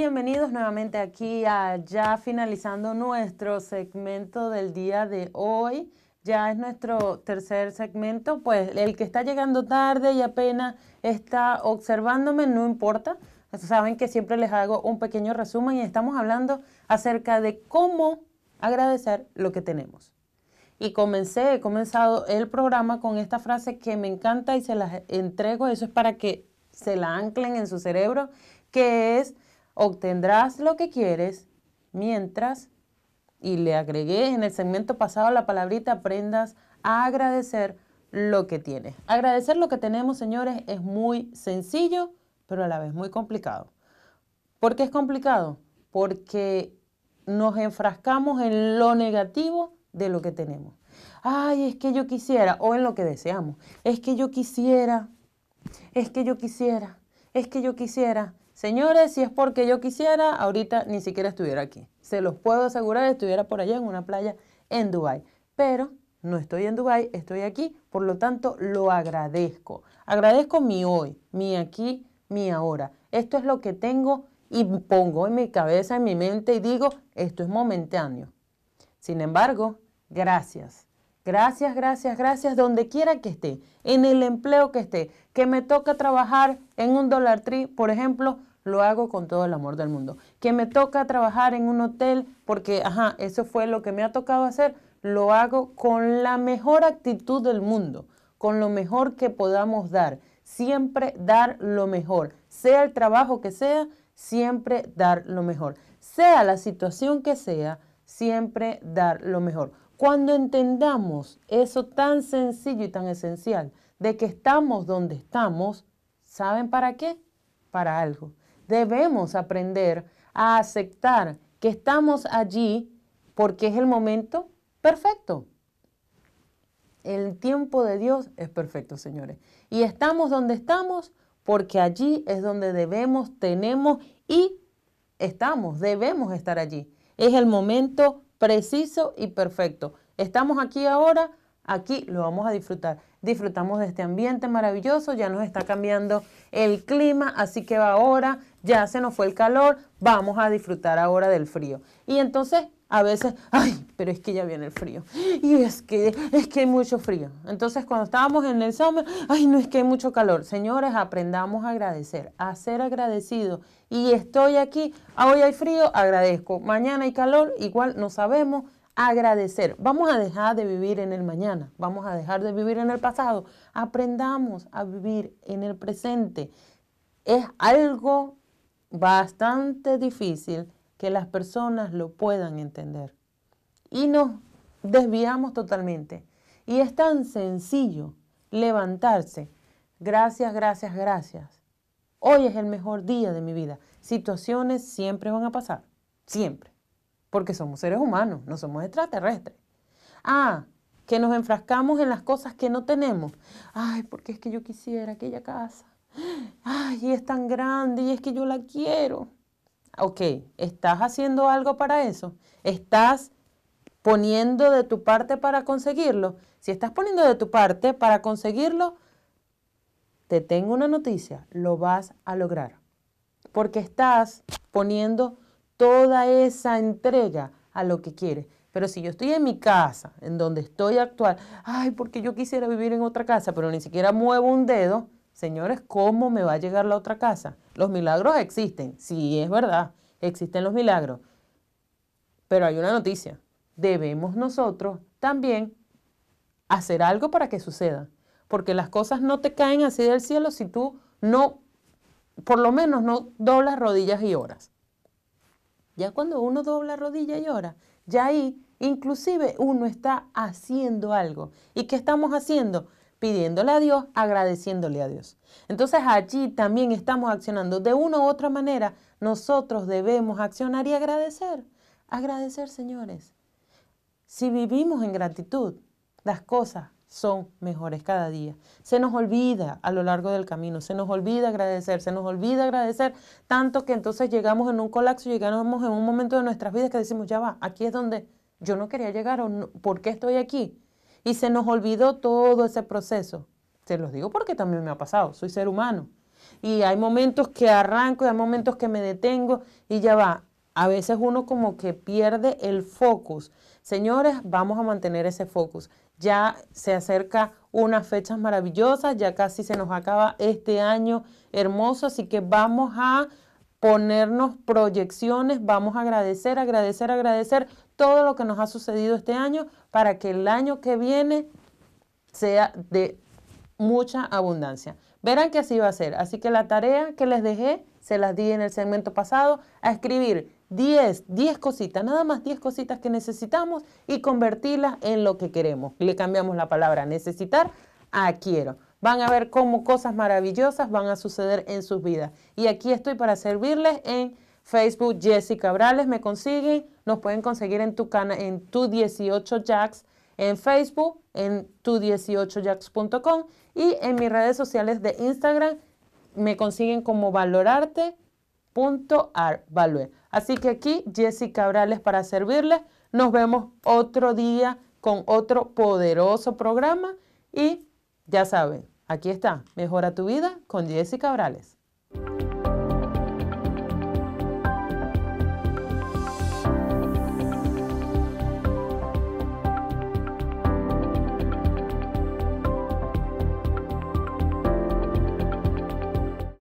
Bienvenidos nuevamente aquí a ya finalizando nuestro segmento del día de hoy. Ya es nuestro tercer segmento, pues el que está llegando tarde y apenas está observándome, no importa. Saben que siempre les hago un pequeño resumen y estamos hablando acerca de cómo agradecer lo que tenemos. Y comencé, he comenzado el programa con esta frase que me encanta y se las entrego, eso es para que se la anclen en su cerebro, que es obtendrás lo que quieres mientras, y le agregué en el segmento pasado la palabrita aprendas a agradecer lo que tienes. Agradecer lo que tenemos, señores, es muy sencillo, pero a la vez muy complicado. ¿Por qué es complicado? Porque nos enfrascamos en lo negativo de lo que tenemos. Ay, es que yo quisiera, o en lo que deseamos. Es que yo quisiera, es que yo quisiera, es que yo quisiera. Señores, si es porque yo quisiera, ahorita ni siquiera estuviera aquí. Se los puedo asegurar, estuviera por allá en una playa en Dubái. Pero no estoy en Dubái, estoy aquí, por lo tanto lo agradezco. Agradezco mi hoy, mi aquí, mi ahora. Esto es lo que tengo y pongo en mi cabeza, en mi mente y digo, esto es momentáneo. Sin embargo, gracias. Gracias, gracias, gracias, donde quiera que esté, en el empleo que esté, que me toca trabajar en un dólar Tree, por ejemplo, lo hago con todo el amor del mundo. Que me toca trabajar en un hotel porque, ajá, eso fue lo que me ha tocado hacer, lo hago con la mejor actitud del mundo, con lo mejor que podamos dar. Siempre dar lo mejor, sea el trabajo que sea, siempre dar lo mejor. Sea la situación que sea, siempre dar lo mejor. Cuando entendamos eso tan sencillo y tan esencial de que estamos donde estamos, ¿saben para qué? Para algo debemos aprender a aceptar que estamos allí porque es el momento perfecto. El tiempo de Dios es perfecto, señores. Y estamos donde estamos porque allí es donde debemos, tenemos y estamos, debemos estar allí. Es el momento preciso y perfecto. Estamos aquí ahora, aquí lo vamos a disfrutar. Disfrutamos de este ambiente maravilloso, ya nos está cambiando el clima, así que va ahora ya se nos fue el calor, vamos a disfrutar ahora del frío. Y entonces a veces, ay, pero es que ya viene el frío. Y es que, es que hay mucho frío. Entonces, cuando estábamos en el sol, ay, no es que hay mucho calor. Señores, aprendamos a agradecer, a ser agradecidos. Y estoy aquí, hoy hay frío, agradezco. Mañana hay calor, igual no sabemos agradecer. Vamos a dejar de vivir en el mañana, vamos a dejar de vivir en el pasado. Aprendamos a vivir en el presente. Es algo bastante difícil que las personas lo puedan entender. Y nos desviamos totalmente. Y es tan sencillo levantarse. Gracias, gracias, gracias. Hoy es el mejor día de mi vida. Situaciones siempre van a pasar. Siempre. Porque somos seres humanos, no somos extraterrestres. Ah, que nos enfrascamos en las cosas que no tenemos. Ay, porque es que yo quisiera aquella casa ay, es tan grande y es que yo la quiero. Ok, ¿estás haciendo algo para eso? ¿Estás poniendo de tu parte para conseguirlo? Si estás poniendo de tu parte para conseguirlo, te tengo una noticia, lo vas a lograr. Porque estás poniendo toda esa entrega a lo que quieres. Pero si yo estoy en mi casa, en donde estoy actual, ay, porque yo quisiera vivir en otra casa, pero ni siquiera muevo un dedo, Señores, ¿cómo me va a llegar la otra casa? Los milagros existen, sí es verdad, existen los milagros. Pero hay una noticia, debemos nosotros también hacer algo para que suceda, porque las cosas no te caen así del cielo si tú no, por lo menos no doblas rodillas y oras. Ya cuando uno dobla rodilla y ora, ya ahí inclusive uno está haciendo algo. ¿Y qué estamos haciendo? pidiéndole a Dios, agradeciéndole a Dios. Entonces allí también estamos accionando. De una u otra manera, nosotros debemos accionar y agradecer. Agradecer, señores. Si vivimos en gratitud, las cosas son mejores cada día. Se nos olvida a lo largo del camino, se nos olvida agradecer, se nos olvida agradecer, tanto que entonces llegamos en un colapso, llegamos en un momento de nuestras vidas que decimos, ya va, aquí es donde yo no quería llegar o ¿por qué estoy aquí? Y se nos olvidó todo ese proceso. Se los digo porque también me ha pasado, soy ser humano. Y hay momentos que arranco y hay momentos que me detengo y ya va. A veces uno como que pierde el focus. Señores, vamos a mantener ese focus. Ya se acerca unas fechas maravillosas, ya casi se nos acaba este año hermoso, así que vamos a ponernos proyecciones, vamos a agradecer, agradecer, agradecer todo lo que nos ha sucedido este año para que el año que viene sea de mucha abundancia. Verán que así va a ser. Así que la tarea que les dejé, se las di en el segmento pasado, a escribir 10, 10 cositas, nada más 10 cositas que necesitamos y convertirlas en lo que queremos. Le cambiamos la palabra necesitar a quiero. Van a ver cómo cosas maravillosas van a suceder en sus vidas. Y aquí estoy para servirles en Facebook Jessica Brales. Me consiguen nos pueden conseguir en tu, canal, en tu 18 Jacks en Facebook, en tu 18 jackscom y en mis redes sociales de Instagram me consiguen como valorarte.arvalue. Así que aquí Jessica Cabrales para servirles. Nos vemos otro día con otro poderoso programa y ya saben, aquí está, Mejora tu vida con Jessica Cabrales.